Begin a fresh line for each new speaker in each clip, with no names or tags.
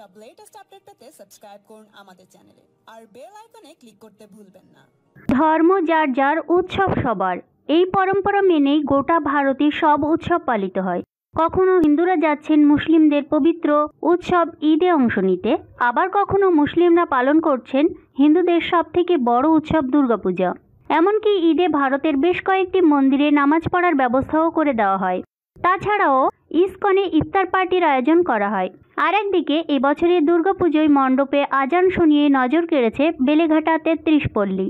সব latest update পেতে subscribe করুন আমাদের চ্যানেলে আর বেল আইকনে ক্লিক করতে ভুলবেন না ধর্ম যার যার উৎসব সবার এই পরম্পরা মেনেই গোটা ভারতে সব উৎসব পালিত হয় কখনো হিন্দুরা যাচ্ছেন মুসলিমদের পবিত্র উৎসব ঈদে অংশ নিতে আবার কখনো মুসলিমরা পালন করছেন হিন্দুদের সবথেকে বড় উৎসব দুর্গাপূজা এমনকি ঈদে ভারতের বেশ কয়েকটি মন্দিরে নামাজ পড়ার ব্যবস্থাও করে দেওয়া হয় তাছাড়াও ইস্কনে ইফতার পার্টির আয়োজন করা হয় আরেকদিকে এবছরের দুর্গাপুজোয় মণ্ডপে আজান শুনিয়ে নজর কেড়েছে বেলেঘাটা তেত্রিশ পল্লী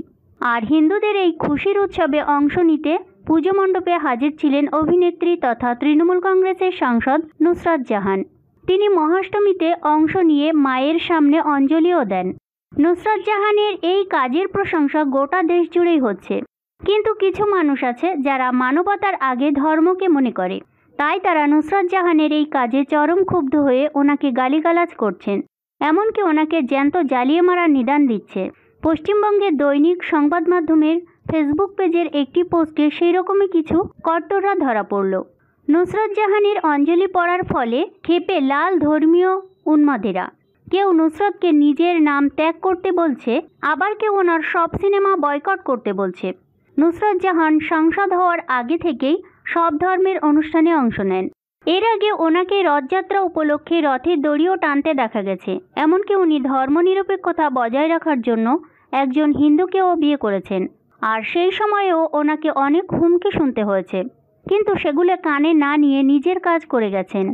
আর হিন্দুদের এই খুশির উৎসবে অংশ নিতে পুজো মণ্ডপে হাজির ছিলেন অভিনেত্রী তথা তৃণমূল কংগ্রেসের সাংসদ নুসরাত জাহান তিনি মহাষ্টমীতে অংশ নিয়ে মায়ের সামনে অঞ্জলিও দেন নুসরাত জাহানের এই কাজের প্রশংসা গোটা দেশ জুড়েই হচ্ছে কিন্তু কিছু মানুষ আছে যারা মানবতার আগে ধর্মকে মনে করে তাই তারা নুসরত জাহানের এই কাজে চরম ক্ষুব্ধ হয়ে ওনাকে গালিগালাজ করছেন এমনকি ওনাকে জ্যান্ত জ্বালিয়ে মারার নিদান দিচ্ছে পশ্চিমবঙ্গের দৈনিক সংবাদ মাধ্যমের ফেসবুক পেজের একটি পোস্টে সেই রকমই কিছু কট্টররা ধরা পড়ল নুসরত জাহানের অঞ্জলি পড়ার ফলে ক্ষেপে লাল ধর্মীয় উন্মাদেরা কেউ নুসরতকে নিজের নাম ত্যাগ করতে বলছে আবার কেউ ওনার সব সিনেমা বয়কট করতে বলছে নুসরত জাহান সাংসদ হওয়ার আগে থেকেই সব ধর্মের অনুষ্ঠানে অংশ নেন এর আগে ওনাকে রথযাত্রা উপলক্ষে রথের দড়িও টানতে দেখা গেছে এমনকি উনি ধর্মনিরপেক্ষতা বজায় রাখার জন্য একজন হিন্দুকেও বিয়ে করেছেন আর সেই সময়েও ওনাকে অনেক হুমকি শুনতে হয়েছে কিন্তু সেগুলো কানে না নিয়ে নিজের কাজ করে গেছেন